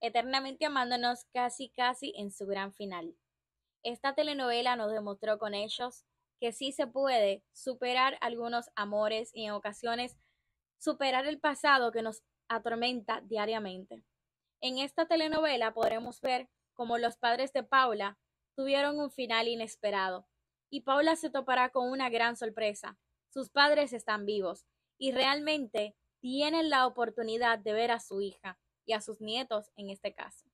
eternamente amándonos casi casi en su gran final. Esta telenovela nos demostró con ellos que sí se puede superar algunos amores y en ocasiones superar el pasado que nos atormenta diariamente. En esta telenovela podremos ver como los padres de Paula tuvieron un final inesperado y Paula se topará con una gran sorpresa. Sus padres están vivos y realmente tienen la oportunidad de ver a su hija y a sus nietos en este caso.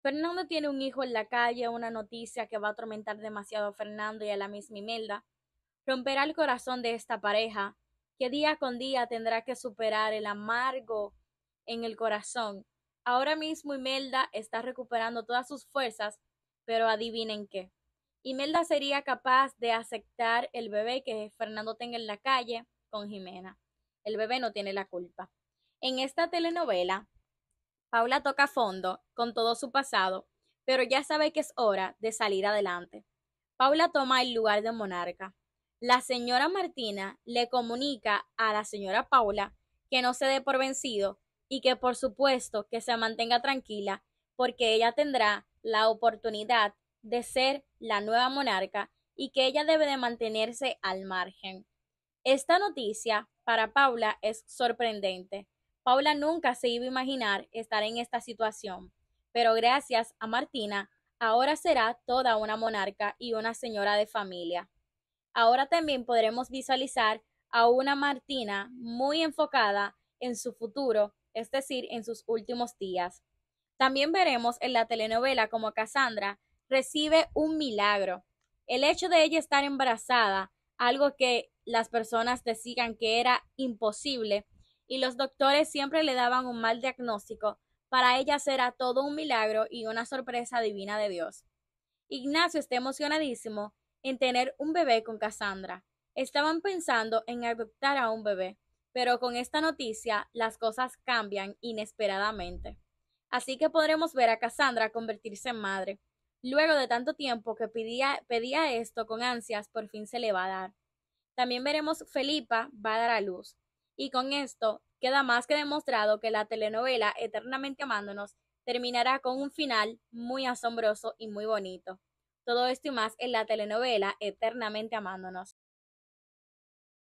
Fernando tiene un hijo en la calle, una noticia que va a atormentar demasiado a Fernando y a la misma Imelda. Romperá el corazón de esta pareja, que día con día tendrá que superar el amargo en el corazón. Ahora mismo Imelda está recuperando todas sus fuerzas, pero adivinen qué. Imelda sería capaz de aceptar el bebé que Fernando tenga en la calle con Jimena. El bebé no tiene la culpa. En esta telenovela, Paula toca fondo con todo su pasado, pero ya sabe que es hora de salir adelante. Paula toma el lugar de monarca. La señora Martina le comunica a la señora Paula que no se dé por vencido y que por supuesto que se mantenga tranquila porque ella tendrá la oportunidad de ser la nueva monarca y que ella debe de mantenerse al margen. Esta noticia para Paula es sorprendente, Paula nunca se iba a imaginar estar en esta situación, pero gracias a Martina, ahora será toda una monarca y una señora de familia. Ahora también podremos visualizar a una Martina muy enfocada en su futuro, es decir, en sus últimos días. También veremos en la telenovela como Cassandra recibe un milagro. El hecho de ella estar embarazada, algo que las personas decían que era imposible, y los doctores siempre le daban un mal diagnóstico, para ella será todo un milagro y una sorpresa divina de Dios. Ignacio está emocionadísimo en tener un bebé con Cassandra. Estaban pensando en adoptar a un bebé, pero con esta noticia las cosas cambian inesperadamente. Así que podremos ver a Cassandra convertirse en madre. Luego de tanto tiempo que pedía, esto con ansias, por fin se le va a dar. También veremos Felipa va a dar a luz. Y con esto queda más que demostrado que la telenovela Eternamente Amándonos terminará con un final muy asombroso y muy bonito. Todo esto y más en la telenovela Eternamente Amándonos.